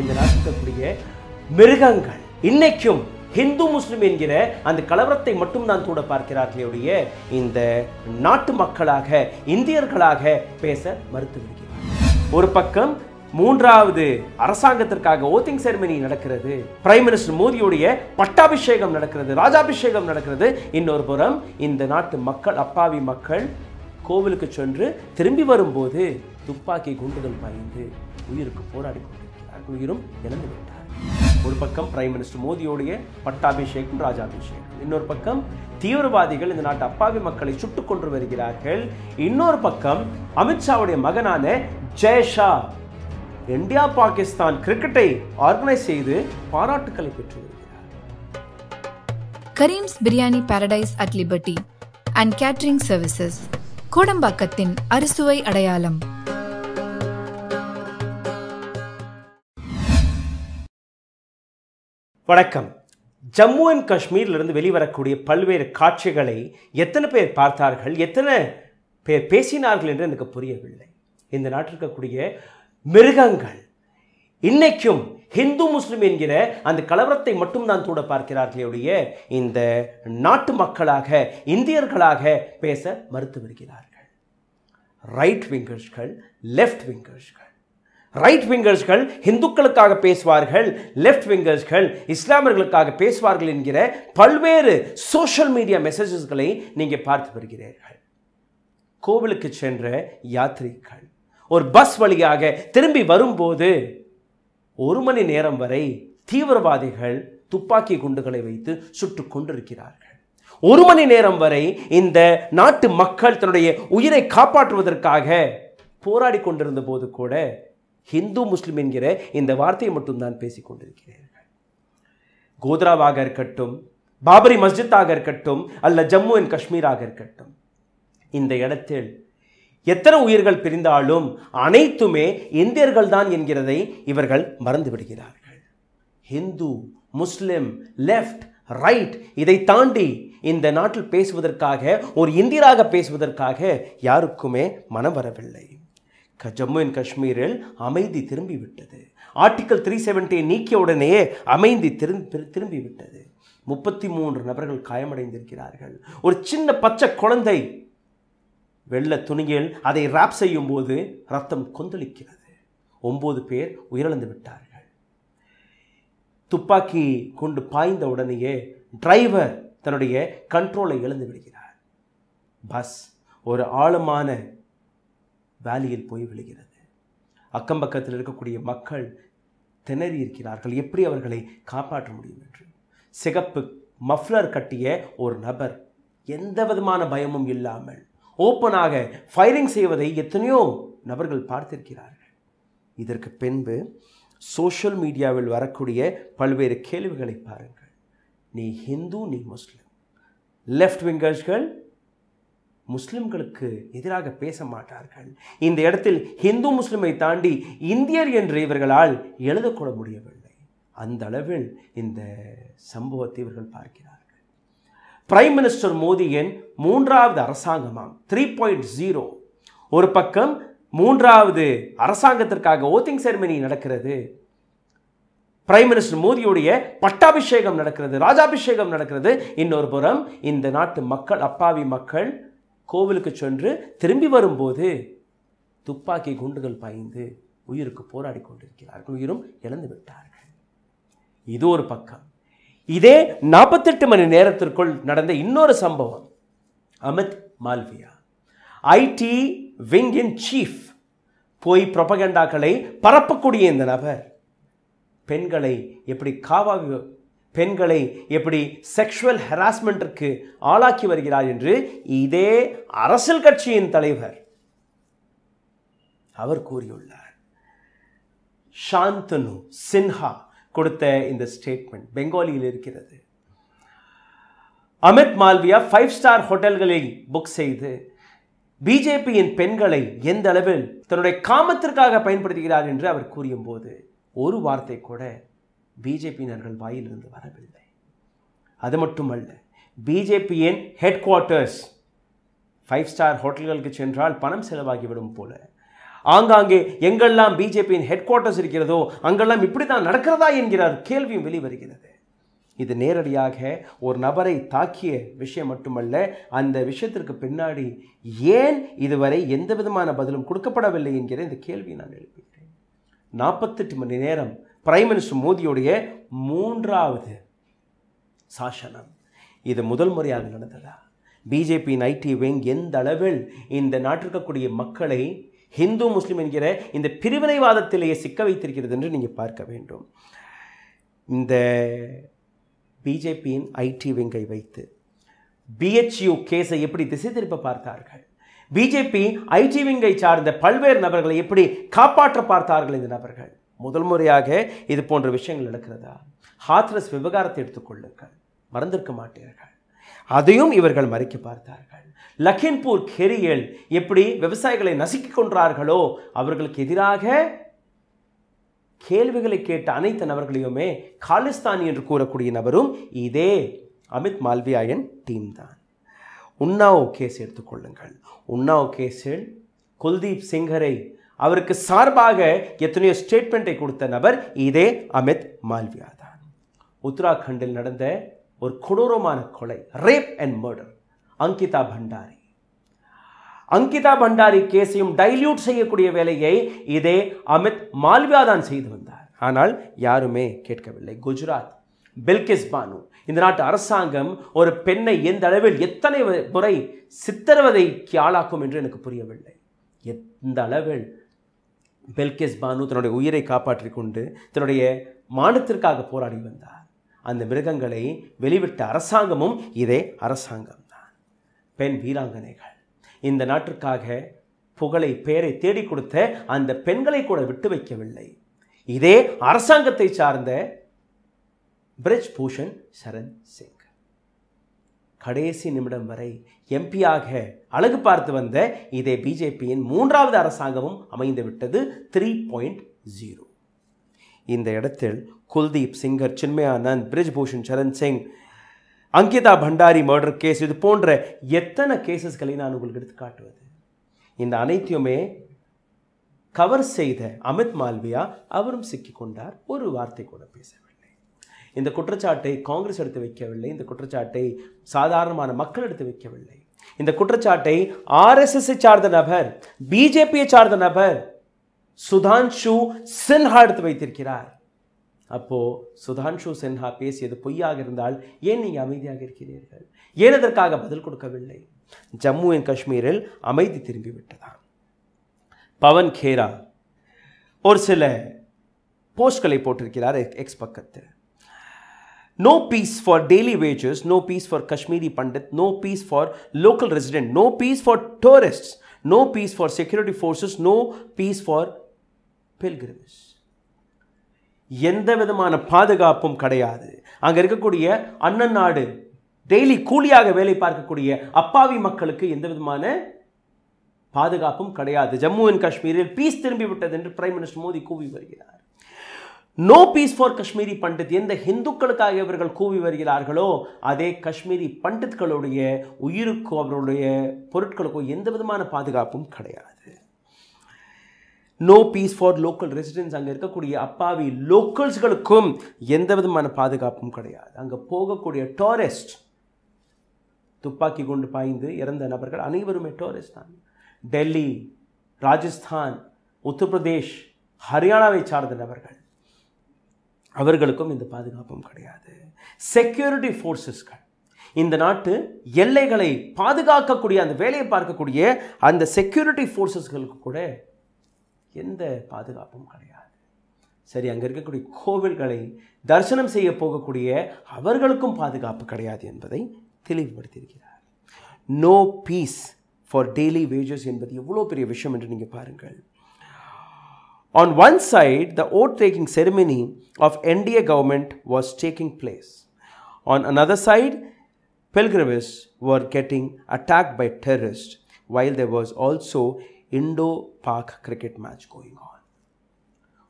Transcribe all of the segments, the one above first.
இந்த மிருகங்கள் இன்னைக்கும் ஹிந்து முஸ்லிம் என்கிற அந்த கலவரத்தை மட்டும் தான் கூட பார்க்கிறார்களே இந்த நாட்டு மக்களாக இந்தியர்களாக பேச மறுத்து வருகிறார் ஒரு பக்கம் மூன்றாவது அரசாங்கத்திற்காக ஓத்திங் செரமனி நடக்கிறது பிரைம் மினிஸ்டர் மோடியுடைய பட்டாபிஷேகம் நடக்கிறது ராஜாபிஷேகம் நடக்கிறது இன்னொரு புறம் இந்த நாட்டு மக்கள் அப்பாவி மக்கள் கோவிலுக்கு சென்று திரும்பி வரும்போது துப்பாக்கி குண்டுகள் பயந்து உயிருக்கு போராடி கொண்டிருக்கிறார் உயிரும் இழந்து விட்டார் ஒரு பக்கம் பிரைம் மினிஸ்டர் மோடியுடைய பட்டாபிஷேகம் ராஜாபிஷேகம் இன்னொரு பக்கம் தீவிரவாதிகள் இந்த நாட்டு அப்பாவி மக்களை சுட்டுக் கொண்டு வருகிறார்கள் இன்னொரு பக்கம் அமித்ஷாவுடைய மகனான ஜெயஷா இந்தியா பாகிஸ்தான் கிரிக்கெட்டை ஆர்கனைஸ் செய்து பாராட்டுக்களை பெற்று Karim's biryani paradise at liberty and catering services கோடம்பாக்கத்தின் அறுசுவை அடையாளம் வணக்கம் ஜம்மு அண்ட் காஷ்மீரிலிருந்து வெளிவரக்கூடிய பல்வேறு காட்சிகளை எத்தனை பேர் பார்த்தார்கள் எத்தனை பேர் பேசினார்கள் என்று எனக்கு புரியவில்லை இந்த நாட்டில் இருக்கக்கூடிய மிருகங்கள் இன்னைக்கும் ஹிந்து முஸ்லிம் என்கிற அந்த கலவரத்தை மட்டும்தான் தூட பார்க்கிறார்களே ஒழிய இந்த நாட்டு மக்களாக இந்தியர்களாக பேச மறுத்து வருகிறார்கள் ரைட் விங்கர்ஸ்கள் லெஃப்ட் விங்கர்ஸ்கள் ரைட் விங்கர்ஸ்கள் ஹிந்துக்களுக்காக பேசுவார்கள் லெஃப்ட் விங்கர்ஸ்கள் இஸ்லாமியர்களுக்காக பேசுவார்கள் என்கிற பல்வேறு சோஷியல் மீடியா மெசேஜஸ்களை நீங்கள் பார்த்து வருகிறீர்கள் கோவிலுக்கு சென்ற யாத்திரிகள் ஒரு பஸ் வழியாக திரும்பி வரும்போது ஒரு மணி நேரம் வரை தீவிரவாதிகள் துப்பாக்கி குண்டுகளை வைத்து சுட்டு கொண்டிருக்கிறார்கள் ஒரு மணி நேரம் வரை இந்த நாட்டு மக்கள் தன்னுடைய உயிரை காப்பாற்றுவதற்காக போராடி கொண்டிருந்த போது கூட ஹிந்து முஸ்லிம் என்கிற இந்த வார்த்தையை மட்டும்தான் பேசிக் கொண்டிருக்கிறீர்கள் கோத்ராவாக இருக்கட்டும் பாபரி மஸ்ஜித்தாக இருக்கட்டும் அல்ல ஜம்மு அண்ட் காஷ்மீராக இருக்கட்டும் இந்த இடத்தில் எத்தனை உயிர்கள் பிரிந்தாலும் அனைத்துமே இந்தியர்கள் தான் என்கிறதை இவர்கள் மறந்துவிடுகிறார்கள் ஹிந்து முஸ்லிம் லெஃப்ட் ரைட் இதை தாண்டி இந்த நாட்டில் பேசுவதற்காக ஒரு இந்தியராக பேசுவதற்காக யாருக்குமே மனம் வரவில்லை ஜம்மு அண்ட் காஷ்மீரில் அமைதி திரும்பிவிட்டது ஆர்டிக்கல் த்ரீ செவன்டியை நீக்கிய உடனேயே அமைதி திரும்பி திரும்பிவிட்டது முப்பத்தி மூன்று நபர்கள் காயமடைந்திருக்கிறார்கள் ஒரு சின்ன பச்சை குழந்தை வெள்ள துணியில் அதை ராப் செய்யும் போது ரத்தம் கொந்தளிக்கிறது ஒம்பது பேர் உயிரிழந்து விட்டார்கள் துப்பாக்கி கொண்டு பாய்ந்த உடனேயே டிரைவர் தன்னுடைய கண்ட்ரோலை இழந்து விடுகிறார் பஸ் ஒரு ஆழமான வேலியில் போய் விழுகிறது அக்கம் பக்கத்தில் இருக்கக்கூடிய மக்கள் திணறி இருக்கிறார்கள் எப்படி அவர்களை காப்பாற்ற முடியும் என்று சிகப்பு மஃப்லர் கட்டிய ஒரு நபர் எந்த விதமான பயமும் இல்லாமல் ஓப்பனாக ஃபயரிங் செய்வதை எத்தனையோ நபர்கள் பார்த்திருக்கிறார்கள் இதற்கு பின்பு சோஷியல் மீடியாவில் வரக்கூடிய பல்வேறு கேள்விகளை பாருங்கள் நீ ஹிந்து நீ முஸ்லீம் லெஃப்ட் விங்கர்ஸ்கள் முஸ்லிம்களுக்கு எதிராக பேச மாட்டார்கள் இந்த இடத்தில் ஹிந்து முஸ்லிமை தாண்டி இந்தியர் என்று இவர்களால் எழுதக்கூட முடியவில்லை அந்த அளவில் இந்த சம்பவத்தை இவர்கள் பார்க்கிறார்கள் பிரைம் மினிஸ்டர் மோடியின் மூன்றாவது அரசாங்கமாம் த்ரீ பாயிண்ட் ஜீரோ ஒரு பக்கம் மூன்றாவது அரசாங்கத்திற்காக ஓத்திங் செரமனி நடக்கிறது பிரைம் மினிஸ்டர் மோடியுடைய பட்டாபிஷேகம் நடக்கிறது ராஜாபிஷேகம் நடக்கிறது இன்னொரு புறம் இந்த நாட்டு மக்கள் அப்பாவி மக்கள் கோவிலுக்கு சென்று திரும்பி வரும்போது துப்பாக்கி குண்டுகள் பாய்ந்து உயிருக்கு போராடி கொண்டிருக்கிறார்கள் உயிரும் இழந்து விட்டார்கள் இது ஒரு பக்கம் இதே நாற்பத்தெட்டு மணி நேரத்திற்குள் நடந்த இன்னொரு சம்பவம் Amit Malviya IT wing in chief போய் ப்ரொபகண்டாக்களை பரப்பக்கூடிய இந்த நபர் பெண்களை எப்படி காவாக பெண்களை எப்படி செக்ஷுவல் ஹராஸ்மெண்ட்டிற்கு ஆளாக்கி வருகிறார் என்று இதே அரசியல் கட்சியின் தலைவர் அவர் கூறியுள்ளார் சாந்தனு சின்ஹா கொடுத்த இந்த ஸ்டேட்மெண்ட் பெங்காலியில் இருக்கிறது அமித் மால்வியா ஃபைவ் ஸ்டார் ஹோட்டல்களில் புக் செய்து பிஜேபியின் பெண்களை எந்த அளவில் தன்னுடைய காமத்திற்காக பயன்படுத்துகிறார் என்று அவர் கூறியும்போது ஒரு வார்த்தை கூட பிஜேபியினர்கள் வாயிலிருந்து வரவில்லை அது மட்டுமல்ல பிஜேபியின் ஹெட் குவார்ட்டர்ஸ் ஃபைவ் ஸ்டார் ஹோட்டல்களுக்கு சென்றால் பணம் செலவாகிவிடும் போல ஆங்காங்கே எங்கெல்லாம் பிஜேபியின் ஹெட் குவார்ட்டர்ஸ் இருக்கிறதோ அங்கெல்லாம் இப்படி தான் நடக்கிறதா என்கிறார் கேள்வியும் வெளிவருகிறது இது நேரடியாக ஒரு நபரை தாக்கிய விஷயம் மட்டுமல்ல அந்த விஷயத்திற்கு பின்னாடி ஏன் இதுவரை எந்த விதமான பதிலும் கொடுக்கப்படவில்லை என்கிற இந்த கேள்வியை நான் எழுப்பிட்டேன் நாற்பத்தெட்டு மணி நேரம் பிரைம் மினிஸ்டர் மோடியுடைய மூன்றாவது சாசனம் இது முதல் முறையாக நடந்ததா பிஜேபியின் ஐடி விங் எந்த அளவில் இந்த நாட்டிற்கக்கூடிய மக்களை ஹிந்து முஸ்லீம் என்கிற இந்த பிரிவினைவாதத்திலேயே சிக்க வைத்திருக்கிறது என்று நீங்கள் பார்க்க வேண்டும் இந்த பிஜேபியின் ஐடி விங்கை வைத்து பிஹெச்யூ கேஸை எப்படி திசை திருப்ப பார்த்தார்கள் பிஜேபி ஐடி விங்கை சார்ந்த பல்வேறு நபர்களை எப்படி காப்பாற்ற பார்த்தார்கள் இந்த நபர்கள் முதல் முறையாக இது போன்ற விஷயங்கள் நடக்கிறதா ஹாத்ரஸ் விவகாரத்தை எடுத்துக்கொள்ளுங்கள் மறந்திருக்க மாட்டீர்கள் அதையும் இவர்கள் மறைக்க பார்த்தார்கள் லக்கின்பூர் கெரியல் எப்படி விவசாயிகளை நசுக்கிக் கொன்றார்களோ அவர்களுக்கு எதிராக கேள்விகளை கேட்ட அனைத்து நபர்களையுமே காலிஸ்தானி என்று கூறக்கூடிய நபரும் இதே அமித் மால்வியாயன் டீம் தான் உன்னாவ் கேஸ் எடுத்துக்கொள்ளுங்கள் உன்னாவ் கேஸில் குல்தீப் சிங்கரை அவருக்கு சார்பாக எத்தனையோ ஸ்டேட்மெண்ட்டை கொடுத்த நபர் இதே அமித் மால்வியா தான் உத்தராகண்டில் நடந்த ஒரு கொடூரமான கொலை rape and murder Ankita Bhandari Ankita Bhandari கேஸையும் டைல்யூட் செய்யக்கூடிய வேலையை இதே அமித் மால்வியா தான் செய்து வந்தார் ஆனால் யாருமே கேட்கவில்லை குஜராத் பில்கிஸ் பானு இந்த நாட்டு அரசாங்கம் ஒரு பெண்ணை எந்த அளவில் எத்தனை முறை சித்திரவதைக்கு ஆளாக்கும் என்று எனக்கு புரியவில்லை எந்த அளவில் பெல்கிஸ் பானு தன்னுடைய உயிரை காப்பாற்றி கொண்டு தன்னுடைய மானத்திற்காக போராடி வந்தார் அந்த மிருகங்களை வெளிவிட்ட அரசாங்கமும் இதே அரசாங்கம் தான் பெண் வீராங்கனைகள் இந்த நாட்டிற்காக புகழை பெயரை தேடி கொடுத்த அந்த பெண்களை கூட விட்டு வைக்கவில்லை இதே அரசாங்கத்தை சார்ந்த பிரஜ் பூஷன் சரண் சிங் கடைசி நிமிடம் வரை எம்பியாக அழகு பார்த்து வந்த இதே பிஜேபியின் மூன்றாவது அரசாங்கமும் அமைந்துவிட்டது த்ரீ பாயிண்ட் ஜீரோ இந்த இடத்தில் குல்தீப் சிங்கர் சின்மயானந்த் பிரிஜ்பூஷன் சரண் சிங் அங்கிதா பண்டாரி மர்டர் கேஸ் இது போன்ற எத்தனை கேசஸ்களை நான் உங்களுக்கு எடுத்து காட்டுவது இந்த அனைத்தையுமே கவர் செய்த அமித் மால்வியா அவரும் சிக்கிக்கொண்டார் ஒரு வார்த்தை கூட பேசவில்லை இந்த குற்றச்சாட்டை காங்கிரஸ் எடுத்து வைக்கவில்லை இந்த குற்றச்சாட்டை சாதாரணமான மக்கள் எடுத்து வைக்கவில்லை இந்த குற்றச்சாட்டை ஆர்எஸ்எஸ்ஸை சார்ந்த நபர் பிஜேபியை சார்ந்த நபர் சுதான்ஷு சின்ஹா எடுத்து வைத்திருக்கிறார் அப்போ சுதான்ஷு சின்ஹா பேசியது பொய்யாக இருந்தால் ஏன் நீங்கள் அமைதியாக இருக்கிறீர்கள் ஏன் அதற்காக பதில் கொடுக்கவில்லை ஜம்மு அண்ட் காஷ்மீரில் அமைதி திரும்பிவிட்டதா பவன் கேரா ஒரு சில போஸ்ட்களை போட்டிருக்கிறார் எக்ஸ் பக்கத்தில் no peace for daily wages no peace for Kashmiri Pandit no peace for local resident no peace for tourist no peace for security forces no peace for pilgrims எந்த விதமான பாதுகாப்பும் கிடையாது அங்கே இருக்கக்கூடிய அண்ணன் நாடு டெய்லி கூலியாக வேலை பார்க்கக்கூடிய அப்பாவி மக்களுக்கு எந்த விதமான பாதுகாப்பும் கிடையாது ஜம்மு அண்ட் காஷ்மீரில் பீஸ் திரும்பிவிட்டது என்று பிரைம் மினிஸ்டர் மோடி கூவி வருகிறார் no peace for Kashmiri Pandit எந்த ஹிந்துக்களுக்காக இவர்கள் கூவி வருகிறார்களோ அதே காஷ்மீரி பண்டித்களுடைய உயிருக்கோ அவருடைய பொருட்களுக்கோ எந்த விதமான பாதுகாப்பும் கிடையாது no peace for local residents அங்கே இருக்கக்கூடிய அப்பாவி லோக்கல்ஸ்களுக்கும் எந்த விதமான பாதுகாப்பும் கிடையாது அங்கே போகக்கூடிய டூரிஸ்ட் துப்பாக்கி கொண்டு பாய்ந்து இறந்த நபர்கள் அனைவருமே டோரிஸ்ட் தான் டெல்லி ராஜஸ்தான் உத்தரப்பிரதேஷ் ஹரியானாவை சார்ந்த நபர்கள் அவர்களுக்கும் இந்த பாதுகாப்பும் கிடையாது செக்யூரிட்டி ஃபோர்ஸஸ்கள் இந்த நாட்டு எல்லைகளை பாதுகாக்கக்கூடிய அந்த வேலையை பார்க்கக்கூடிய அந்த செக்யூரிட்டி ஃபோர்ஸஸ்களுக்கு கூட எந்த பாதுகாப்பும் கிடையாது சரி அங்கே இருக்கக்கூடிய கோவில்களை தரிசனம் செய்ய போகக்கூடிய அவர்களுக்கும் பாதுகாப்பு கிடையாது என்பதை தெளிவுபடுத்தியிருக்கிறார் no peace for daily wages என்பது எவ்வளோ பெரிய விஷயம் என்று நீங்கள் பாருங்கள் on one side the oath taking ceremony of NDA government was taking place on another side pilgrims were getting attacked by terrorists, while there was also Indo Pak cricket match going on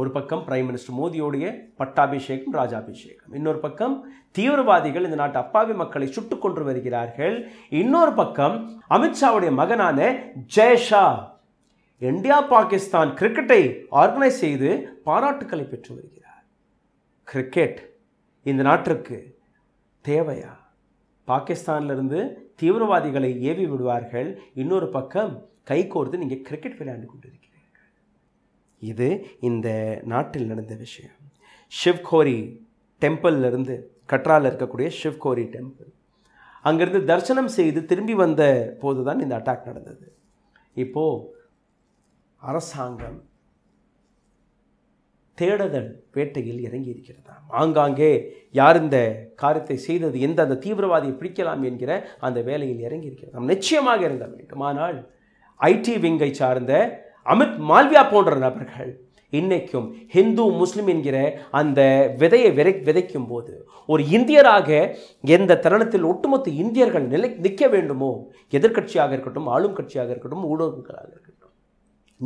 ஒரு பக்கம் prime minister மோடியோடைய பட்டாபிஷேகம் ராஜாபிஷேகம் இன்னொரு பக்கம் தீவிரவாதிகள் இந்த நாட்டு அப்பாவி மக்களை சுட்டுக் கொண்டு வருகிறார்கள் இன்னொரு பக்கம் அமித்ஷாவுடைய மகனான ஜெயஷா இந்தியா பாகிஸ்தான் கிரிக்கெட்டை ஆர்கனைஸ் செய்து பாராட்டுக்களை பெற்று வருகிறார் கிரிக்கெட் இந்த நாட்டிற்கு தேவையா பாகிஸ்தான்லேருந்து தீவிரவாதிகளை ஏவி விடுவார்கள் இன்னொரு பக்கம் கோர்த்து நீங்கள் கிரிக்கெட் விளையாண்டு கொண்டிருக்கிறீர்கள் இது இந்த நாட்டில் நடந்த விஷயம் ஷிவ்கோரி டெம்பிள்லேருந்து கட்ராவில் இருக்கக்கூடிய ஷிவ்கோரி டெம்பிள் அங்கேருந்து தரிசனம் செய்து திரும்பி வந்த போது தான் இந்த அட்டாக் நடந்தது இப்போது அரசாங்கம் தேடுதல் வேட்டையில் இறங்கி ஆங்காங்கே யார் இந்த காரியத்தை செய்தது எந்த அந்த தீவிரவாதியை பிடிக்கலாம் என்கிற அந்த வேலையில் இறங்கி நிச்சயமாக இருந்த வேண்டும் ஆனால் ஐடி விங்கை சார்ந்த அமித் மால்வியா போன்ற நபர்கள் இன்றைக்கும் ஹிந்து முஸ்லீம் என்கிற அந்த விதையை விதை விதைக்கும் போது ஒரு இந்தியராக எந்த தருணத்தில் ஒட்டுமொத்த இந்தியர்கள் நிலை நிற்க வேண்டுமோ எதிர்கட்சியாக இருக்கட்டும் ஆளும் கட்சியாக இருக்கட்டும் ஊடகங்களாக இருக்கட்டும்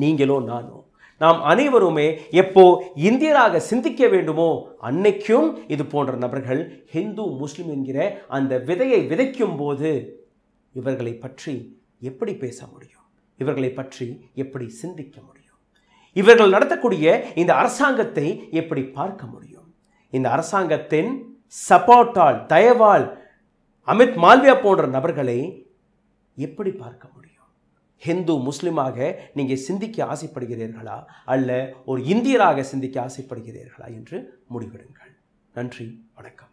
நீங்களோ நானோ நாம் அனைவருமே எப்போ இந்தியராக சிந்திக்க வேண்டுமோ அன்னைக்கும் இது போன்ற நபர்கள் ஹிந்து முஸ்லிம் என்கிற அந்த விதையை விதைக்கும் போது இவர்களை பற்றி எப்படி பேச முடியும் இவர்களை பற்றி எப்படி சிந்திக்க முடியும் இவர்கள் நடத்தக்கூடிய இந்த அரசாங்கத்தை எப்படி பார்க்க முடியும் இந்த அரசாங்கத்தின் சப்போர்ட்டால் தயவால் அமித் மால்வியா போன்ற நபர்களை எப்படி பார்க்க முடியும் ஹிந்து முஸ்லீமாக நீங்கள் சிந்திக்க ஆசைப்படுகிறீர்களா அல்ல ஒரு இந்தியராக சிந்திக்க ஆசைப்படுகிறீர்களா என்று முடிவெடுங்கள் நன்றி வணக்கம்